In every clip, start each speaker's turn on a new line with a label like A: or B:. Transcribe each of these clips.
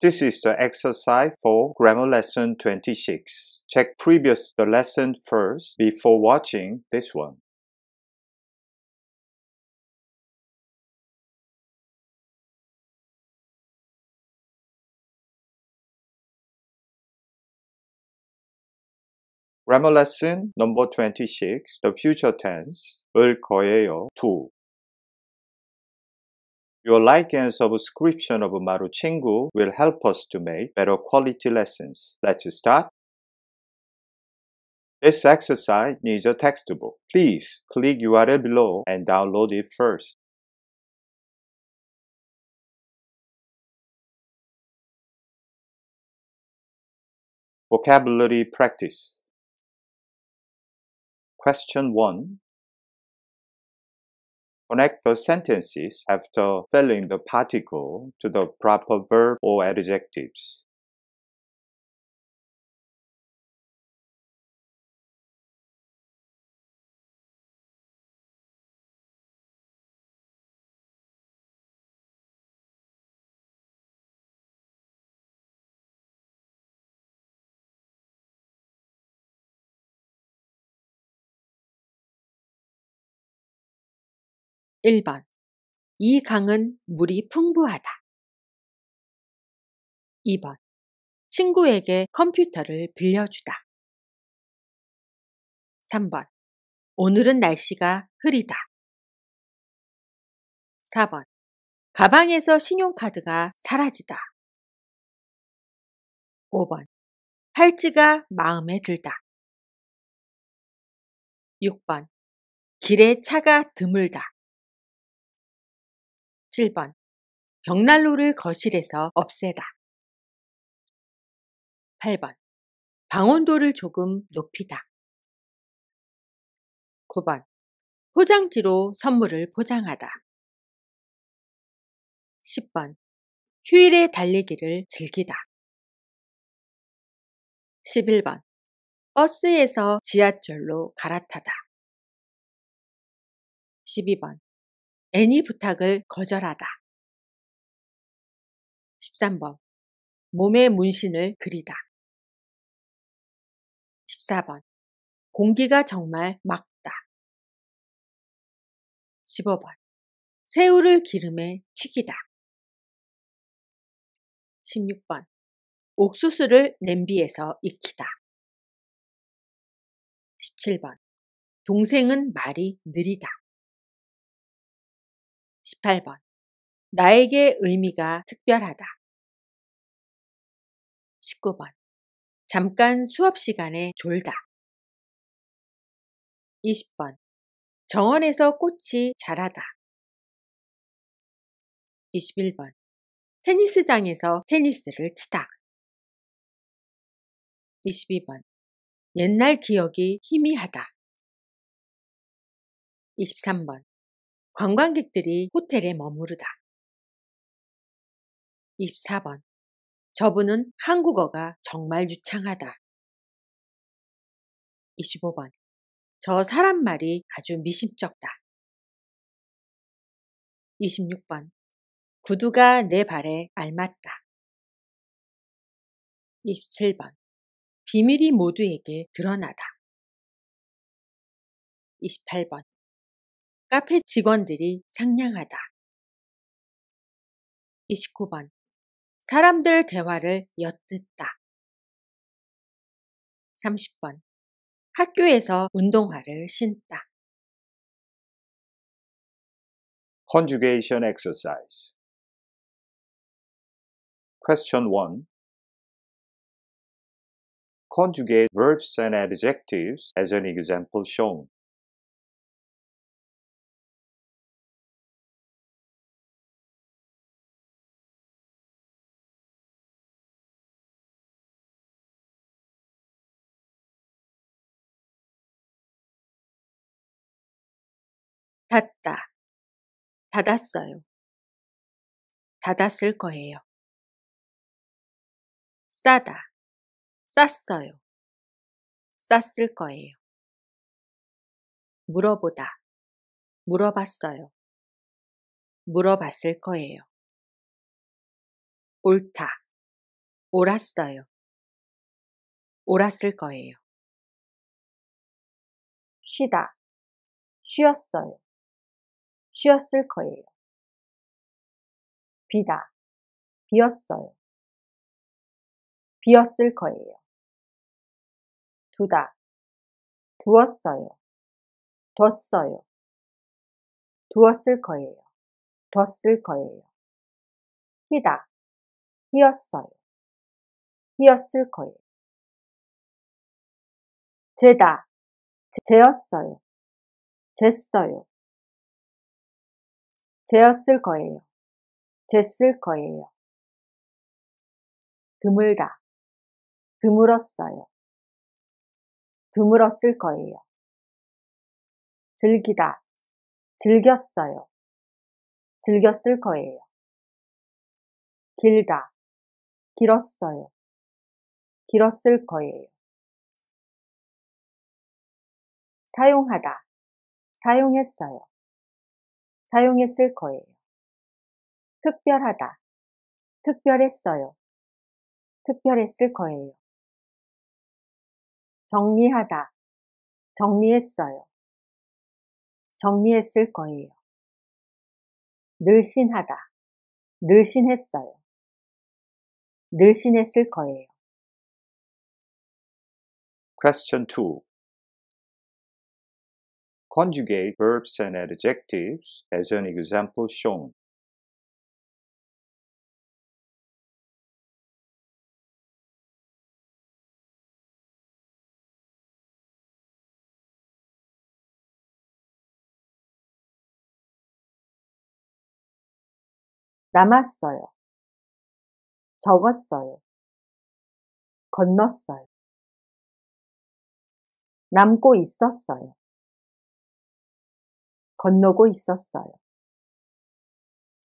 A: This is the exercise for grammar lesson 26. Check previous the lesson first before watching this one. Grammar lesson number 26, the future tense, 을 거예요, to. Your like and subscription of Maruchingu will help us to make better quality lessons. Let's start. This exercise needs a textbook. Please click URL below
B: and download it first. Vocabulary practice. Question 1.
A: Connect the sentences after filling the particle to the proper verb or adjectives.
B: 1번. 이 강은 물이 풍부하다. 2번. 친구에게 컴퓨터를 빌려주다. 3번. 오늘은 날씨가 흐리다. 4번. 가방에서 신용카드가 사라지다. 5번. 팔찌가 마음에 들다. 6번. 길에 차가 드물다. 7번. 벽난로를 거실에서 없애다. 8번. 방온도를 조금 높이다. 9번. 포장지로 선물을 포장하다. 10번. 휴일에 달리기를 즐기다. 11번. 버스에서 지하철로 갈아타다. 12번. 애니 부탁을 거절하다. 13번. 몸에 문신을 그리다. 14번. 공기가 정말 막다. 15번. 새우를 기름에 튀기다. 16번. 옥수수를 냄비에서 익히다. 17번. 동생은 말이 느리다. 18번. 나에게 의미가 특별하다. 19번. 잠깐 수업 시간에 졸다. 20번. 정원에서 꽃이 자라다. 21번. 테니스장에서 테니스를 치다. 22번. 옛날 기억이 희미하다. 23번. 관광객들이 호텔에 머무르다. 24번. 저분은 한국어가 정말 유창하다. 25번. 저 사람 말이 아주 미심쩍다. 26번. 구두가 내 발에 알맞다. 27번. 비밀이 모두에게 드러나다. 28번. 카페 직원들이 상냥하다. 29번. 사람들 대화를 엿듣다. 30번. 학교에서 운동화를 신다. Conjugation exercise. Question 1. Conjugate verbs and adjectives as an example shown. 닫았다. 닫았어요. 닫았을 거예요. 싸다. 쌌어요. 쌌을 거예요. 물어보다. 물어봤어요. 물어봤을 거예요. 옳다. 옳았어요. 옳았을 거예요. 쉬다. 쉬었어요. 쉬었을 거예요. 비다. 비었어요. 비었을 거예요. 두다. 두었어요. 뒀어요. 두었을 거예요. 뒀을 거예요. 휘다. 휘었어요. 휘었을 거예요. 재다. 재었어요. 쟀어요. 재었을 거예요. 쟀을 거예요. 드물다. 드물었어요. 드물었을 거예요. 즐기다. 즐겼어요. 즐겼을 거예요. 길다. 길었어요. 길었을 거예요. 사용하다. 사용했어요. 사용했을 거예요. 특별하다. 특별했어요. 특별했을 거예요. 정리하다. 정리했어요. 정리했을 거예요. 늘씬하다. 늘씬했어요. 늘씬했을 거예요. Question 2. conjugate verbs and adjectives as an example shown. 남았어요. 적었어요. 건넜어요. 남고 있었어요. 건너고 있었어요.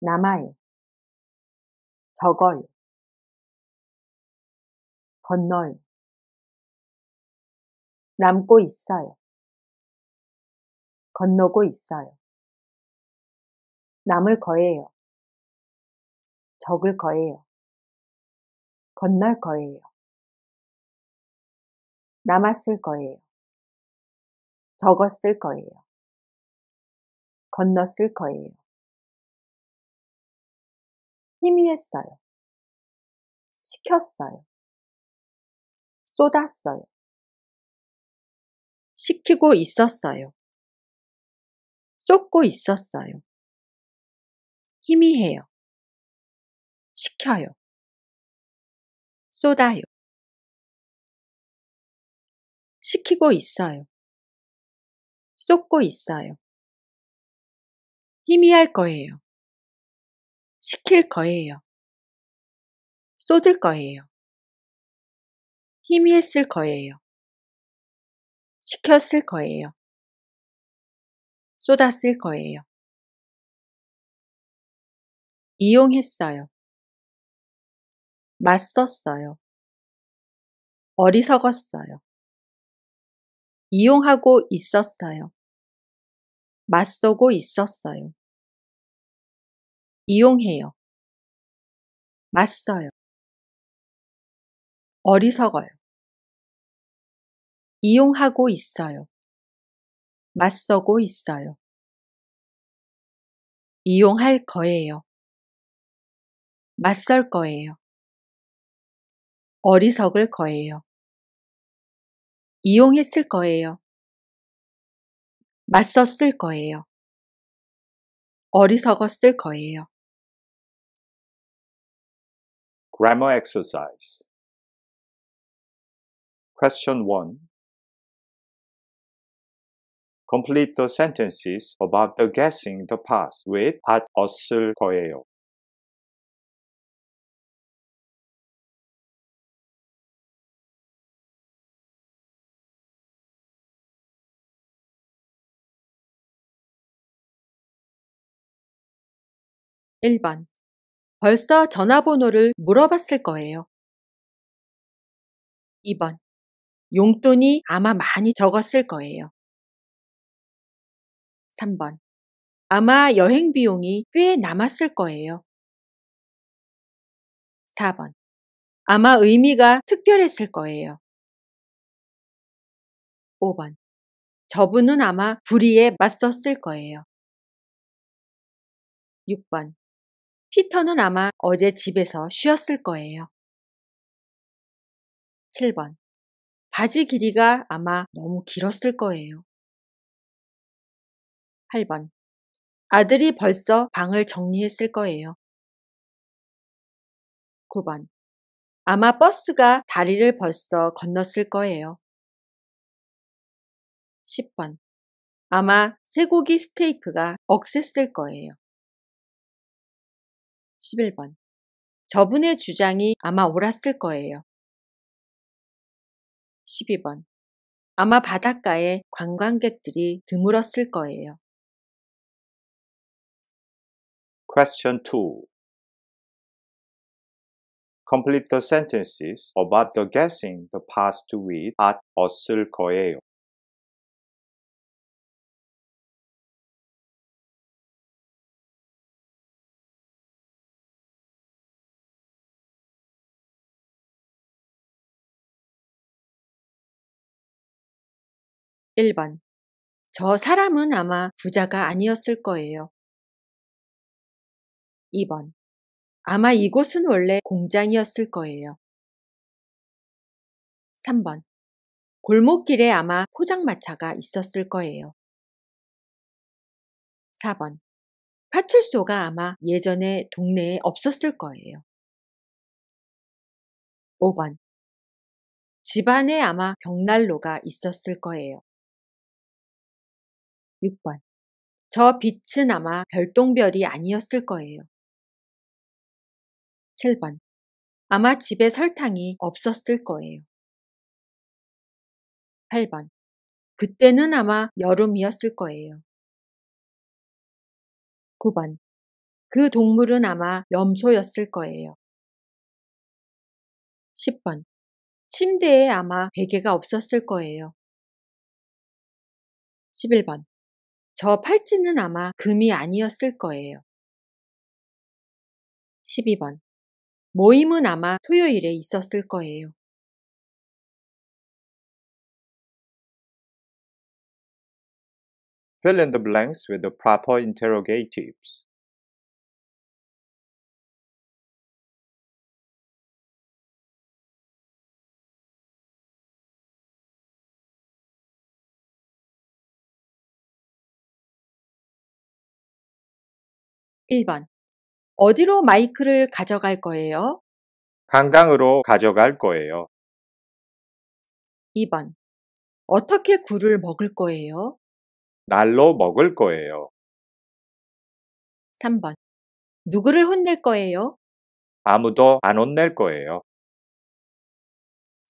B: 남아요. 적어요. 건너요. 남고 있어요. 건너고 있어요. 남을 거예요. 적을 거예요. 건널 거예요. 남았을 거예요. 적었을 거예요. 건넜을 거예요. 희미했어요. 시켰어요. 쏟았어요. 시키고 있었어요. 쏟고 있었어요. 희미해요. 시켜요. 쏟아요. 시키고 있어요. 쏟고 있어요. 희미할 거예요. 시킬 거예요. 쏟을 거예요. 희미했을 거예요. 시켰을 거예요. 쏟았을 거예요. 이용했어요. 맞섰어요. 어리석었어요. 이용하고 있었어요. 맞서고 있었어요. 이용해요. 맞서요. 어리석어요. 이용하고 있어요. 맞서고 있어요. 이용할 거예요. 맞설 거예요. 어리석을 거예요. 이용했을 거예요. 맞섰을 거예요. 어리석었을 거예요. Grammar exercise. Question 1. Complete the sentences about the guessing the past with 밭 얻을 거예요. 일반 벌써 전화번호를 물어봤을 거예요. 2번. 용돈이 아마 많이 적었을 거예요. 3번. 아마 여행 비용이 꽤 남았을 거예요. 4번. 아마 의미가 특별했을 거예요. 5번. 저분은 아마 불의에 맞섰을 거예요. 6번. 피터는 아마 어제 집에서 쉬었을 거예요. 7번. 바지 길이가 아마 너무 길었을 거예요. 8번. 아들이 벌써 방을 정리했을 거예요. 9번. 아마 버스가 다리를 벌써 건넜을 거예요. 10번. 아마 쇠고기 스테이크가 억셌을 거예요. 11번. 저분의 주장이 아마 옳았을 거예요. 12번. 아마 바닷가에 관광객들이 드물었을 거예요. Question 2. Complete the sentences about the guessing the past with at 었을 거예요. 1번. 저 사람은 아마 부자가 아니었을 거예요. 2번. 아마 이곳은 원래 공장이었을 거예요. 3번. 골목길에 아마 포장마차가 있었을 거예요. 4번. 파출소가 아마 예전에 동네에 없었을 거예요. 5번. 집안에 아마 벽난로가 있었을 거예요. 6번. 저 빛은 아마 별똥별이 아니었을 거예요. 7번. 아마 집에 설탕이 없었을 거예요. 8번. 그때는 아마 여름이었을 거예요. 9번. 그 동물은 아마 염소였을 거예요. 10번. 침대에 아마 베개가 없었을 거예요. 11번. 저 팔찌는 아마 금이 아니었을 거예요. 12번. 모임은 아마 토요일에 있었을 거예요. 'Fill in the blanks with the proper interrogatives' 1번. 어디로 마이크를 가져갈 거예요? 강당으로 가져갈 거예요. 2번. 어떻게 굴을 먹을 거예요? 날로 먹을 거예요. 3번. 누구를 혼낼 거예요? 아무도 안
A: 혼낼 거예요.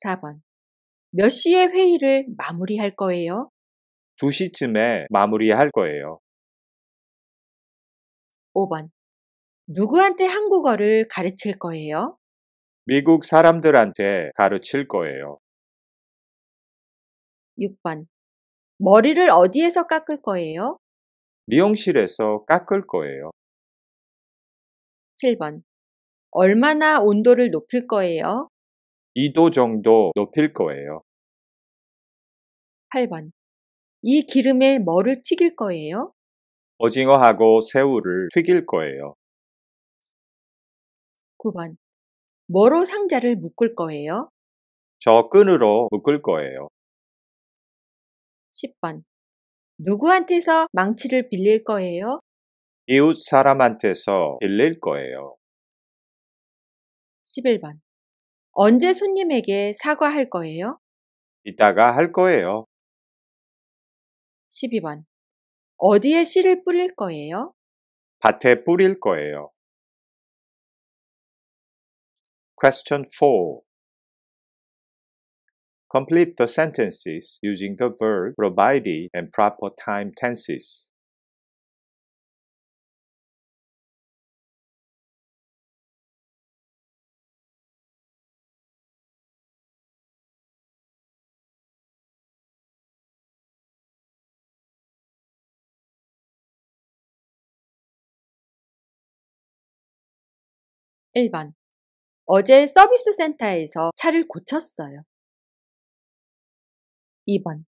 B: 4번. 몇 시에 회의를 마무리할 거예요?
A: 2시쯤에 마무리할 거예요.
B: 5번. 누구한테 한국어를 가르칠 거예요?
A: 미국 사람들한테 가르칠 거예요.
B: 6번. 머리를 어디에서 깎을 거예요?
A: 미용실에서
B: 깎을 거예요. 7번. 얼마나 온도를 높일 거예요?
A: 2도 정도 높일 거예요.
B: 8번. 이 기름에 뭐를 튀길 거예요?
A: 오징어하고 새우를 튀길 거예요.
B: 9번. 뭐로 상자를 묶을 거예요?
A: 저 끈으로 묶을 거예요.
B: 10번. 누구한테서 망치를 빌릴 거예요?
A: 이웃 사람한테서 빌릴 거예요.
B: 11번. 언제 손님에게 사과할 거예요?
A: 이따가 할 거예요.
B: 12번. 어디에 씨를 뿌릴 거예요? 밭에 뿌릴 거예요.
A: Question 4. Complete the sentences using the verb provided and proper time tenses.
B: 1번. 어제 서비스 센터에서 차를 고쳤어요. 2번.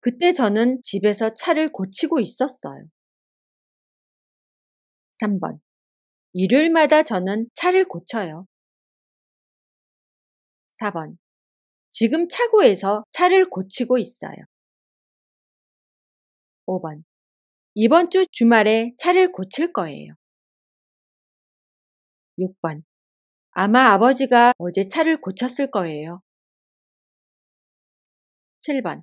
B: 그때 저는 집에서 차를 고치고 있었어요. 3번. 일요일마다 저는 차를 고쳐요. 4번. 지금 차고에서 차를 고치고 있어요. 5번. 이번 주 주말에 차를 고칠 거예요. 6번. 아마 아버지가 어제 차를 고쳤을 거예요. 7번.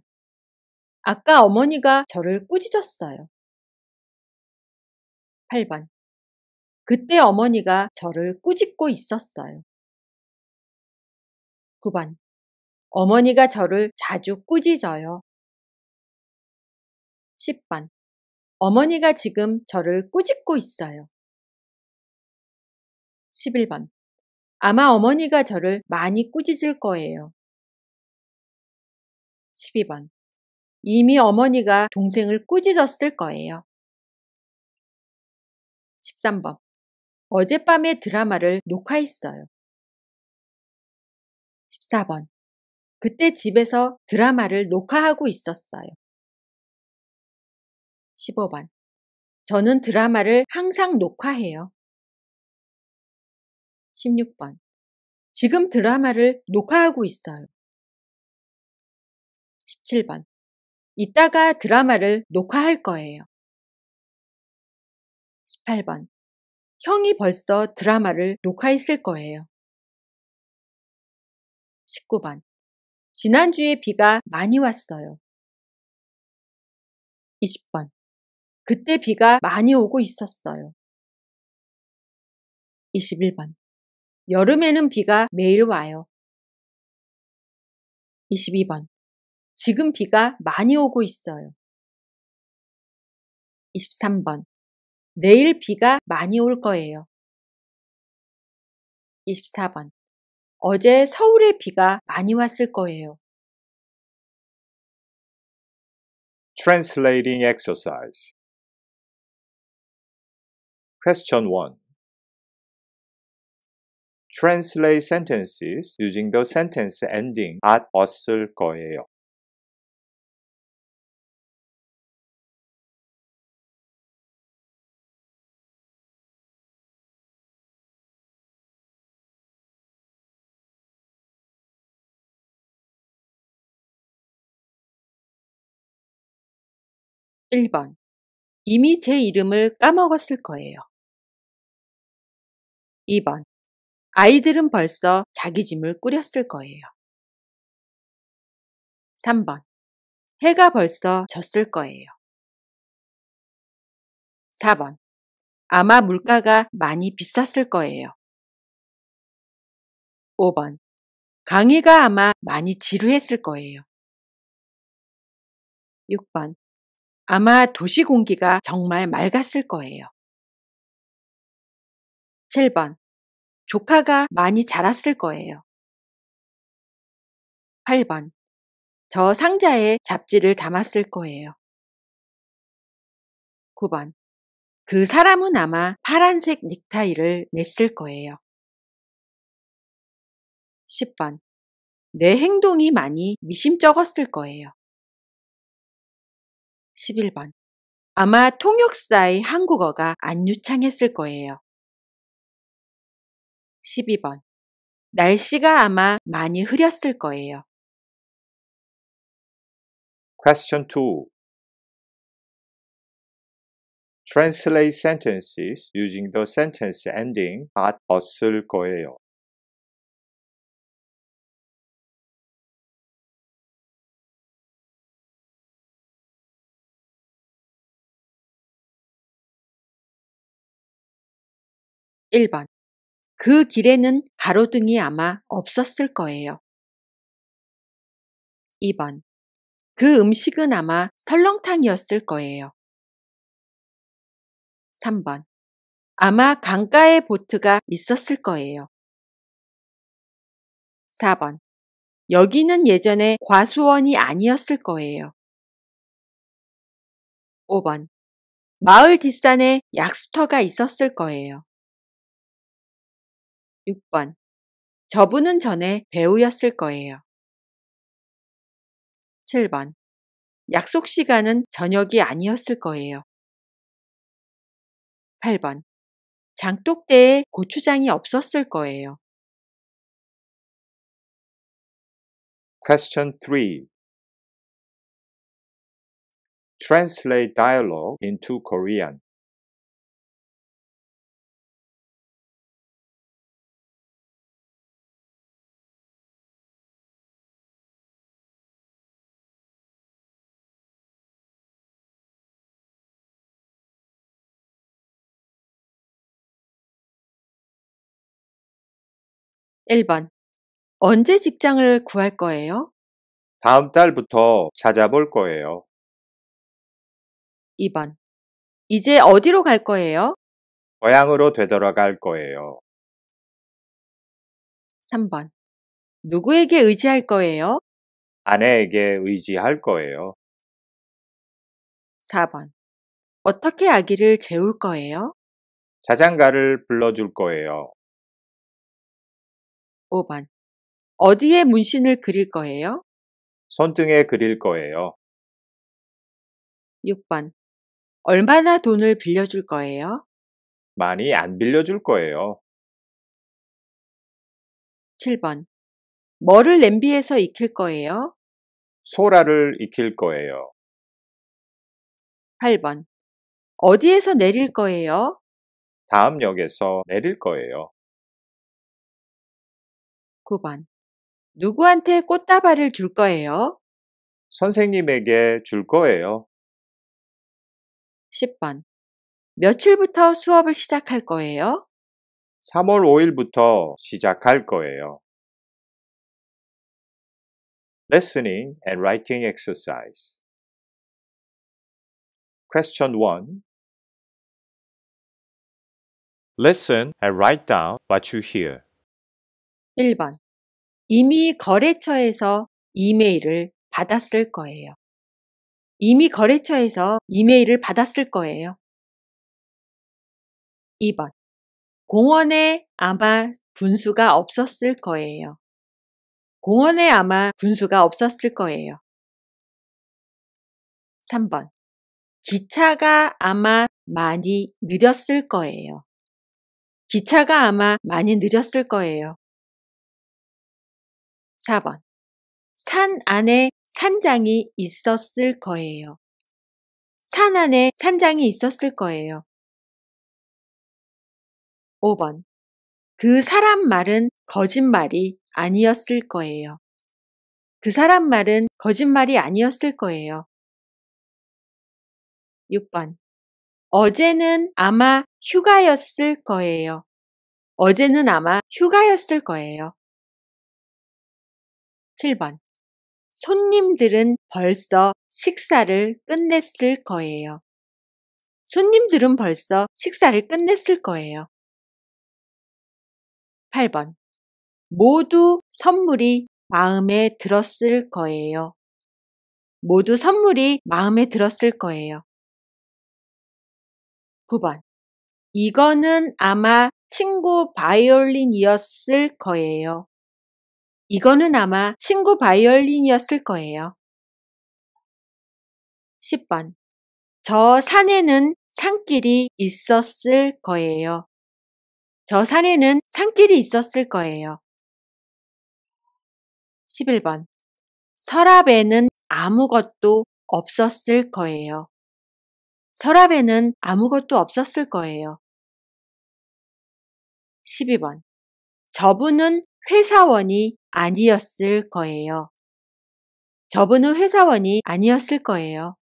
B: 아까 어머니가 저를 꾸짖었어요. 8번. 그때 어머니가 저를 꾸짖고 있었어요. 9번. 어머니가 저를 자주 꾸짖어요. 10번. 어머니가 지금 저를 꾸짖고 있어요. 11번. 아마 어머니가 저를 많이 꾸짖을 거예요. 12번. 이미 어머니가 동생을 꾸짖었을 거예요. 13번. 어젯밤에 드라마를 녹화했어요. 14번. 그때 집에서 드라마를 녹화하고 있었어요. 15번. 저는 드라마를 항상 녹화해요. 16번. 지금 드라마를 녹화하고 있어요. 17번. 이따가 드라마를 녹화할 거예요. 18번. 형이 벌써 드라마를 녹화했을 거예요. 19번. 지난주에 비가 많이 왔어요. 20번. 그때 비가 많이 오고 있었어요. 21번. 여름에는 비가 매일 와요. 22번. 지금 비가 많이 오고 있어요. 23번. 내일 비가 많이 올 거예요. 24번. 어제 서울에 비가 많이 왔을 거예요. Translating exercise.
A: Question 1. translate sentences using the sentence ending at 었을 거예요.
B: (1번) 이미 제 이름을 까먹었을 거예요. (2번) 아이들은 벌써 자기 짐을 꾸렸을 거예요. 3번. 해가 벌써 졌을 거예요. 4번. 아마 물가가 많이 비쌌을 거예요. 5번. 강의가 아마 많이 지루했을 거예요. 6번. 아마 도시 공기가 정말 맑았을 거예요. 7번. 조카가 많이 자랐을 거예요. 8번. 저 상자에 잡지를 담았을 거예요. 9번. 그 사람은 아마 파란색 넥타이를 맸을 거예요. 10번. 내 행동이 많이 미심쩍었을 거예요. 11번. 아마 통역사의 한국어가 안 유창했을 거예요. 12번. 날씨가 아마 많이 흐렸을 거예요.
A: Question 2. Translate sentences using the sentence ending at 었을 거예요.
B: (1번) 그 길에는 가로등이 아마 없었을 거예요. 2번. 그 음식은 아마 설렁탕이었을 거예요. 3번. 아마 강가에 보트가 있었을 거예요. 4번. 여기는 예전에 과수원이 아니었을 거예요. 5번. 마을 뒷산에 약수터가 있었을 거예요. 6번. 저분은 전에 배우였을 거예요. 7번. 약속 시간은 저녁이 아니었을 거예요. 8번. 장독대에 고추장이 없었을 거예요. Question 3. Translate dialogue into Korean. 1번. 언제 직장을 구할 거예요?
A: 다음 달부터 찾아볼 거예요.
B: 2번. 이제 어디로 갈 거예요?
A: 고향으로 되돌아갈 거예요.
B: 3번. 누구에게 의지할 거예요?
A: 아내에게
B: 의지할 거예요. 4번. 어떻게 아기를 재울 거예요?
A: 자장가를 불러줄 거예요.
B: 5번. 어디에 문신을 그릴 거예요?
A: 손등에 그릴 거예요.
B: 6번. 얼마나 돈을 빌려줄 거예요? 많이 안 빌려줄 거예요. 7번. 뭐를 냄비에서 익힐 거예요? 소라를 익힐 거예요. 8번. 어디에서 내릴 거예요? 다음 역에서 내릴 거예요. 9번. 누구한테 꽃다발을 줄 거예요?
A: 선생님에게 줄 거예요. 10번. 며칠부터 수업을 시작할 거예요? 3월 5일부터 시작할
B: 거예요. Listening and Writing Exercise Question 1
A: Listen and write down what you hear.
B: 1번. 이미 거래처에서 이메일을 받았을 거예요. 이미 거래처에서 이메일을 받았을 거예요. 2번. 공원에 아마 분수가 없었을 거예요. 공원에 아마 분수가 없었을 거예요. 3번. 기차가 아마 많이 느렸을 거예요. 기차가 아마 많이 느렸을 거예요. 4번. 산 안에 산장이 있었을 거예요. 산 안에 산장이 있었을 거예요. 5번. 그 사람 말은 거짓말이 아니었을 거예요. 그 사람 말은 거짓말이 아니었을 거예요. 6번. 어제는 아마 휴가였을 거예요. 어제는 아마 휴가였을 거예요. 7번. 손님들은 벌써 식사를 끝냈을 거예요. 손님들은 벌써 식사를 끝냈을 거예요. 8번. 모두 선물이 마음에 들었을 거예요. 모두 선물이 마음에 들었을 거예요. 9번. 이거는 아마 친구 바이올린이었을 거예요. 이거는 아마 친구 바이올린이었을 거예요. 10번. 저 산에는 산길이 있었을 거예요. 저 산에는 산길이 있었을 거예요. 11번. 서랍에는 아무것도 없었을 거예요. 서랍에는 아무것도 없었을 거예요. 12번. 저분은 회사원이 아니었을 거예요. 저분은 회사원이 아니었을 거예요.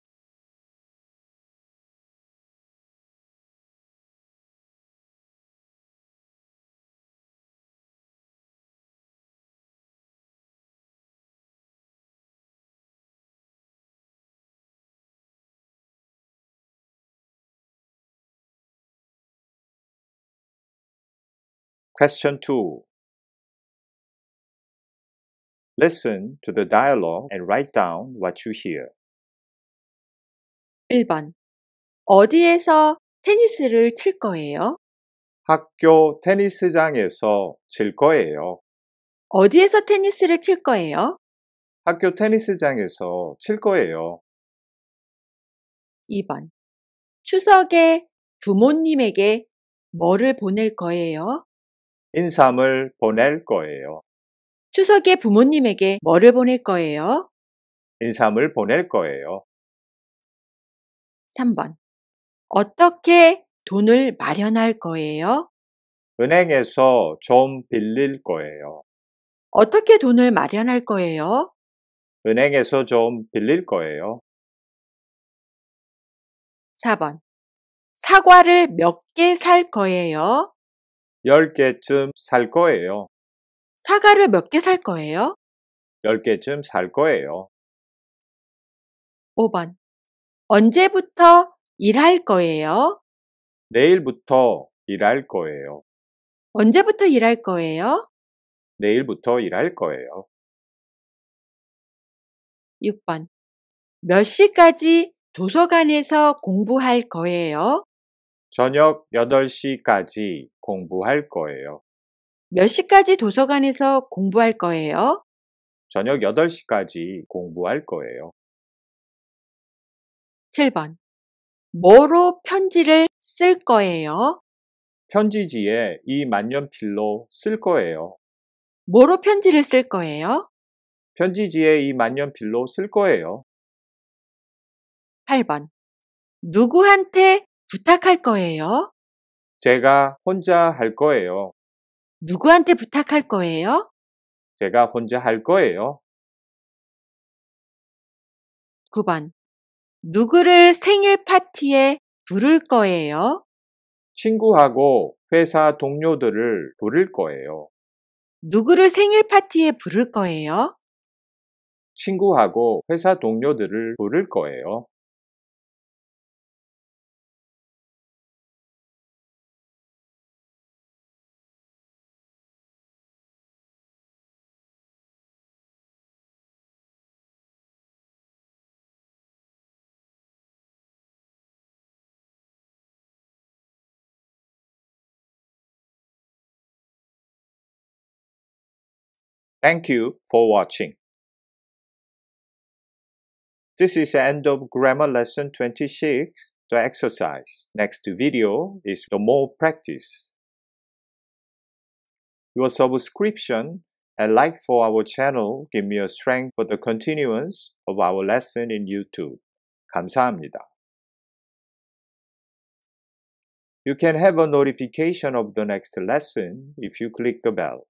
B: q u e 2 Listen to the dialogue and write down what you hear. 1번. 어디에서 테니스를 칠 거예요?
A: 학교 테니스장에서 칠 거예요. 어디에서 테니스를 칠 거예요? 학교 테니스장에서 칠 거예요.
B: 2번. 추석에 부모님에게 뭐를 보낼 거예요?
A: 인삼을 보낼 거예요.
B: 추석에 부모님에게 뭐를 보낼 거예요?
A: 인삼을 보낼 거예요.
B: 3번. 어떻게 돈을 마련할 거예요?
A: 은행에서 좀 빌릴 거예요.
B: 어떻게 돈을 마련할 거예요?
A: 은행에서 좀 빌릴 거예요.
B: 4번. 사과를 몇 개 살 거예요?
A: 10개쯤 살 거예요.
B: 사과를 몇 개 살 거예요?
A: 10개쯤 살 거예요.
B: 5번. 언제부터 일할 거예요?
A: 내일부터 일할 거예요.
B: 언제부터 일할 거예요? 내일부터 일할 거예요. 6번. 몇 시까지 도서관에서 공부할 거예요?
A: 저녁 8시까지 공부할 거예요.
B: 몇 시까지 도서관에서 공부할 거예요?
A: 저녁 8시까지 공부할 거예요.
B: 7번. 뭐로 편지를 쓸
A: 거예요? 편지지에 이 만년필로 쓸 거예요. 뭐로 편지를 쓸 거예요? 편지지에 이 만년필로 쓸 거예요.
B: 8번. 누구한테 부탁할 거예요? 제가 혼자 할 거예요. 누구한테 부탁할 거예요? 제가 혼자 할 거예요. 9번. 누구를 생일 파티에
A: 부를 거예요? 친구하고 회사 동료들을 부를 거예요. 누구를 생일 파티에 부를 거예요? 친구하고 회사
B: 동료들을 부를 거예요.
A: Thank you for watching. This is the end of grammar lesson 26, the exercise. Next video is the more practice. Your subscription and like for our channel give me a strength for the continuance of our lesson in YouTube. 감사합니다. You can have a notification of the next lesson if you click the bell.